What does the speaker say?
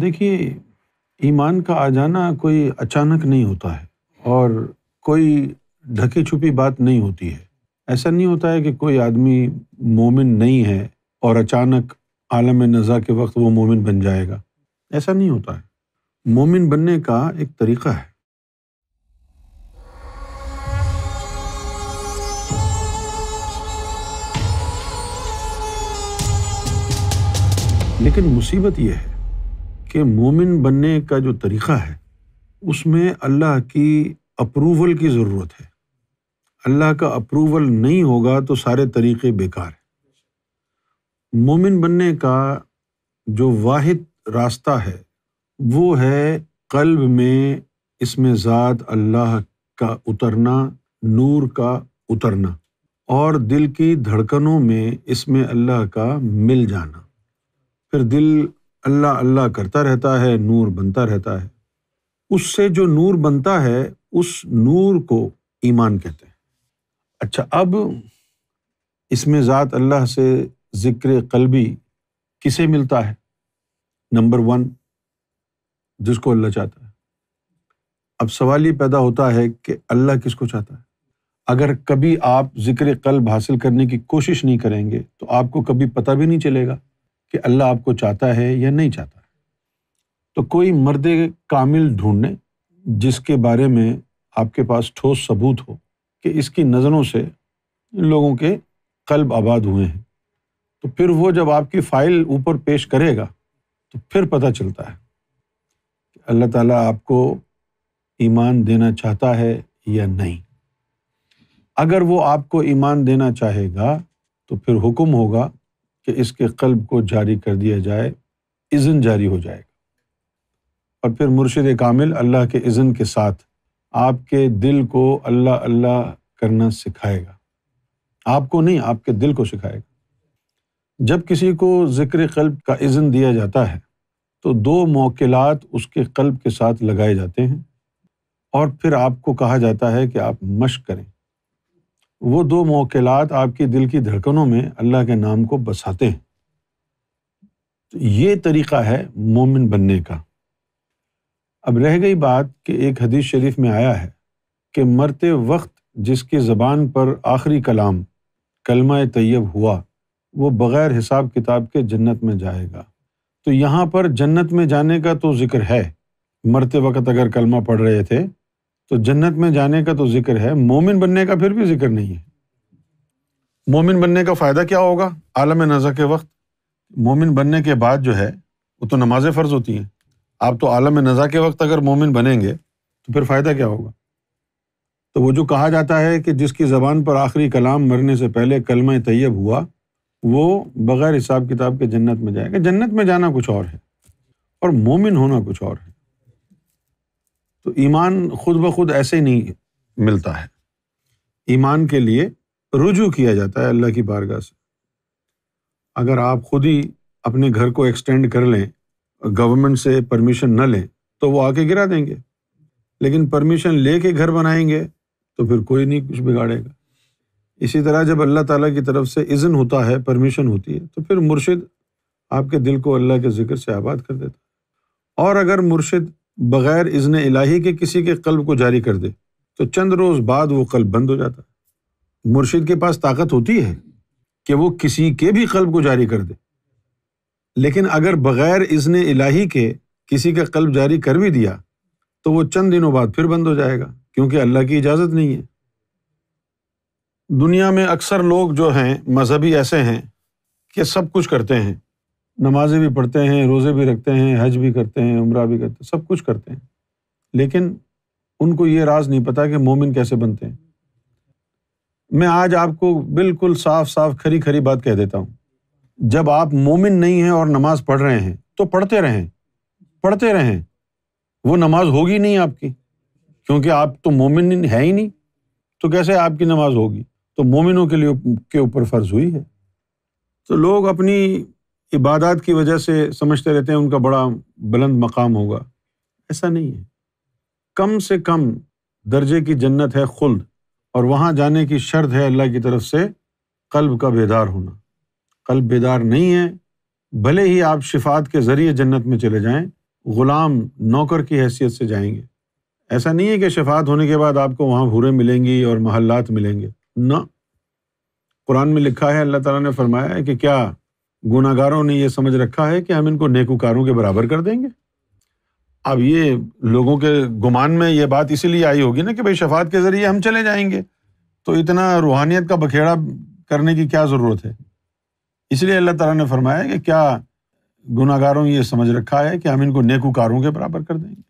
देखिए ईमान का आ जाना कोई अचानक नहीं होता है और कोई ढके छुपी बात नहीं होती है ऐसा नहीं होता है कि कोई आदमी मोमिन नहीं है और अचानक आलम नज़ा के वक्त वो मोमिन बन जाएगा ऐसा नहीं होता है मोमिन बनने का एक तरीक़ा है लेकिन मुसीबत यह है कि मोमिन बनने का जो तरीक़ा है उसमें अल्लाह की अप्रूवल की ज़रूरत है अल्लाह का अप्रूवल नहीं होगा तो सारे तरीक़े बेकार हैं मोमिन बनने का जो वाहिद रास्ता है वो है कल्ब में इसमें ज़ात अल्लाह का उतरना नूर का उतरना और दिल की धड़कनों में इसमें अल्लाह का मिल जाना फिर दिल अल्लाह अल्लाह करता रहता है नूर बनता रहता है उससे जो नूर बनता है उस नूर को ईमान कहते हैं अच्छा अब इसमें ज़ात अल्लाह से ज़िक्र कलबी किसे मिलता है नंबर वन जिसको अल्लाह चाहता है अब सवाल ये पैदा होता है कि अल्लाह किसको चाहता है अगर कभी आप ज़िक्र कल्ब हासिल करने की कोशिश नहीं करेंगे तो आपको कभी पता भी नहीं चलेगा कि अल्लाह आपको चाहता है या नहीं चाहता तो कोई मर्द कामिल ढूंढने जिसके बारे में आपके पास ठोस सबूत हो कि इसकी नज़रों से लोगों के कल्ब आबाद हुए हैं तो फिर वो जब आपकी फ़ाइल ऊपर पेश करेगा तो फिर पता चलता है कि अल्लाह ताला आपको ईमान देना चाहता है या नहीं अगर वो आपको ईमान देना चाहेगा तो फिर हुक्म होगा कि इसके कल्ब को जारी कर दिया जाए इज़न जारी हो जाएगा और फिर मुर्शद कामिल अल्लाह के इज़न के साथ आपके दिल को अल्लाह अल्लाह करना सिखाएगा आपको नहीं आपके दिल को सिखाएगा जब किसी को ज़िक्र कल्ब का इज़न दिया जाता है तो दो मौकिलात उसके कल्ब के साथ लगाए जाते हैं और फिर आपको कहा जाता है कि आप मश्क करें वो दो मौकेलात आपके दिल की धड़कनों में अल्लाह के नाम को बसाते हैं तो ये तरीक़ा है मोमिन बनने का अब रह गई बात कि एक हदीस शरीफ में आया है कि मरते वक्त जिसकी ज़बान पर आखिरी कलाम कलमा तैयब हुआ वो बग़ैर हिसाब किताब के जन्नत में जाएगा तो यहाँ पर जन्नत में जाने का तो ज़िक्र है मरते वक्त अगर कलमा पढ़ रहे थे तो जन्नत में जाने का तो जिक्र है मोमिन बनने का फिर भी जिक्र नहीं है मोमिन बनने का फ़ायदा क्या होगा आलम नज़ा के वक्त मोमिन बनने के बाद जो है वो तो नमाजें फ़र्ज होती हैं आप तो आलम नज़ा के वक्त अगर मोमिन बनेंगे तो फिर फ़ायदा क्या होगा तो वो जो कहा जाता है कि जिसकी ज़बान पर आखिरी कलाम मरने से पहले कलम तैयब हुआ वो बग़ैर हिसाब किताब के जन्नत में जाएगा जन्नत में जाना कुछ और है और मोमिन होना कुछ और है तो ईमान खुद ब खुद ऐसे नहीं मिलता है ईमान के लिए रुजू किया जाता है अल्लाह की बारगाह से अगर आप खुद ही अपने घर को एक्सटेंड कर लें गवर्नमेंट से परमिशन न लें तो वो आके गिरा देंगे लेकिन परमिशन ले के घर बनाएंगे तो फिर कोई नहीं कुछ बिगाड़ेगा इसी तरह जब अल्लाह ताला की तरफ से इज़न होता है परमिशन होती है तो फिर मुर्शिद आपके दिल को अल्लाह के ज़िक्र से आबाद कर देता है और अगर मुर्शिद बग़ैर इज़न इलाही के किसी के कल्ब को जारी कर दे तो चंद रोज़ बाद वो कल्ब बंद हो जाता है मुर्शिद के पास ताकत होती है कि वो किसी के भी कल्ब को जारी कर दे लेकिन अगर बग़ैर इज़न इलाही के किसी का कल्ब जारी कर भी दिया तो वो चंद दिनों बाद फिर बंद हो जाएगा क्योंकि अल्लाह की इजाज़त नहीं है दुनिया में अक्सर लोग जो हैं मजहबी ऐसे हैं कि सब कुछ करते हैं नमाजें भी पढ़ते हैं रोज़े भी रखते हैं हज भी करते हैं उम्र भी करते हैं सब कुछ करते हैं लेकिन उनको ये राज नहीं पता कि मोमिन कैसे बनते हैं मैं आज आपको बिल्कुल साफ साफ खरी खरी बात कह देता हूँ जब आप मोमिन नहीं हैं और नमाज पढ़ रहे हैं तो पढ़ते रहें पढ़ते रहें वो नमाज होगी नहीं आपकी क्योंकि आप तो मोमिन है ही नहीं तो कैसे आपकी नमाज होगी तो मोमिनों के लिए के ऊपर फ़र्ज हुई है तो लोग अपनी इबादत की वजह से समझते रहते हैं उनका बड़ा बुलंद मकाम होगा ऐसा नहीं है कम से कम दर्जे की जन्नत है खुल्द और वहाँ जाने की शर्त है अल्लाह की तरफ से कल्ब का बेदार होना कल्ब बेदार नहीं है भले ही आप शिफात के ज़रिए जन्नत में चले जाएं ग़ुलाम नौकर की हैसियत से जाएंगे ऐसा नहीं है कि शफात होने के बाद आपको वहाँ भूरे मिलेंगी और महल्लात मिलेंगे ना कुरान में लिखा है अल्लाह ताला ने फरमाया है कि क्या गुनागारों ने ये समझ रखा है कि हम इनको नेकूकारों के बराबर कर देंगे अब ये लोगों के गुमान में ये बात इसीलिए आई होगी ना कि भाई शफात के ज़रिए हम चले जाएंगे तो इतना रूहानियत का बखेड़ा करने की क्या ज़रूरत है इसलिए अल्लाह ताला ने फरमाया कि क्या गुनागारों ये समझ रखा है कि हम इनको नेकूकारों के बराबर कर देंगे